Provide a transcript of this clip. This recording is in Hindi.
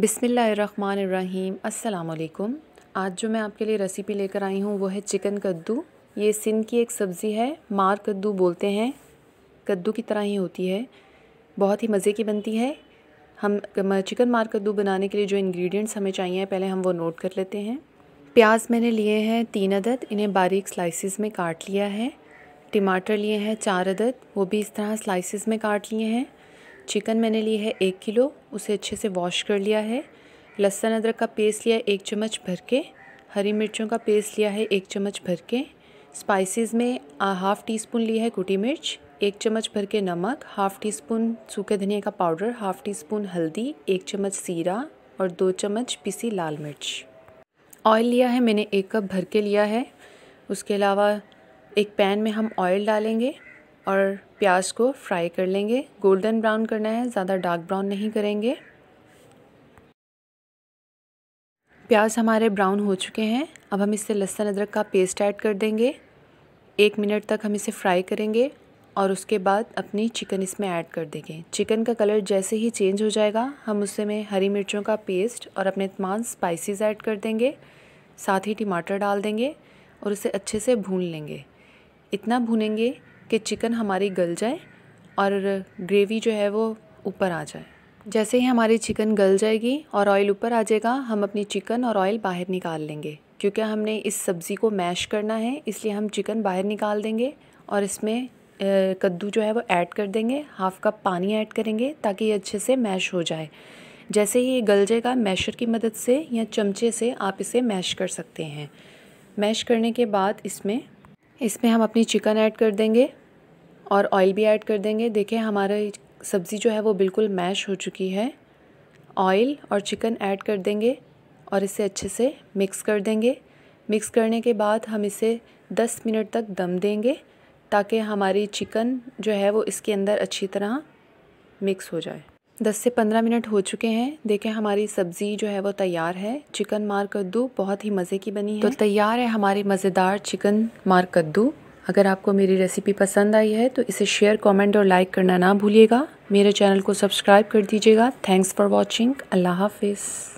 बिसमीम् अल्लाम आज जो मैं आपके लिए रेसिपी लेकर आई हूँ वो है चिकन कद्दू ये सिंध की एक सब्ज़ी है मार कद्दू बोलते हैं कद्दू की तरह ही होती है बहुत ही मज़े की बनती है हम चिकन मार कद्दू बनाने के लिए जो इंग्रेडिएंट्स हमें चाहिए पहले हम वो नोट कर लेते हैं प्याज मैंने लिए हैं तीन अदद इन्हें बारीक स्लाइसिस में काट लिया है टमाटर लिए हैं चार अदद वो भी इस तरह स्लाइसिस में काट लिए हैं चिकन मैंने ली है एक किलो उसे अच्छे से वॉश कर लिया है लहसुन अदरक का पेस्ट लिया एक चम्मच भर के हरी मिर्चों का पेस्ट लिया है एक चम्मच भर के स्पाइसेस में हाफ़ टी स्पून लिया है कुटी मिर्च एक चम्मच भर के नमक हाफ़ टी स्पून सूखे धनिया का पाउडर हाफ़ टी स्पून हल्दी एक चम्मच सीरा और दो चम्मच पिसी लाल मिर्च ऑयल लिया है मैंने एक कप भर के लिया है उसके अलावा एक पैन में हम ऑयल डालेंगे और प्याज को फ्राई कर लेंगे गोल्डन ब्राउन करना है ज़्यादा डार्क ब्राउन नहीं करेंगे प्याज हमारे ब्राउन हो चुके हैं अब हम इससे लहसुन अदरक का पेस्ट ऐड कर देंगे एक मिनट तक हम इसे फ्राई करेंगे और उसके बाद अपनी चिकन इसमें ऐड कर देंगे चिकन का कलर जैसे ही चेंज हो जाएगा हम उसमें हरी मिर्चों का पेस्ट और अपने तमाम स्पाइसेस ऐड कर देंगे साथ ही टमाटर डाल देंगे और उसे अच्छे से भून लेंगे इतना भूनेंगे कि चिकन हमारी गल जाए और ग्रेवी जो है वो ऊपर आ जाए जैसे ही हमारी चिकन गल जाएगी और ऑयल ऊपर आ जाएगा हम अपनी चिकन और ऑयल बाहर निकाल लेंगे क्योंकि हमने इस सब्ज़ी को मैश करना है इसलिए हम चिकन बाहर निकाल देंगे और इसमें कद्दू जो है वो ऐड कर देंगे हाफ़ कप पानी ऐड करेंगे ताकि ये अच्छे से मैश हो जाए जैसे ही ये गल जाएगा मैशर की मदद से या चमचे से आप इसे मैश कर सकते हैं मैश करने के बाद इसमें इसमें हम अपनी चिकन ऐड कर देंगे और ऑयल भी ऐड कर देंगे देखिए हमारी सब्ज़ी जो है वो बिल्कुल मैश हो चुकी है ऑयल और चिकन ऐड कर देंगे और इसे अच्छे से मिक्स कर देंगे मिक्स करने के बाद हम इसे 10 मिनट तक दम देंगे ताकि हमारी चिकन जो है वो इसके अंदर अच्छी तरह मिक्स हो जाए 10 से 15 मिनट हो चुके हैं देखें हमारी सब्ज़ी जो है वो तैयार है चिकन मार कद्दू बहुत ही मज़े की बनी तो है तो तैयार है हमारी मज़ेदार चिकन मार कद्दू अगर आपको मेरी रेसिपी पसंद आई है तो इसे शेयर कमेंट और लाइक करना ना भूलिएगा मेरे चैनल को सब्सक्राइब कर दीजिएगा थैंक्स फॉर वॉचिंग अल्लाह हाफिज़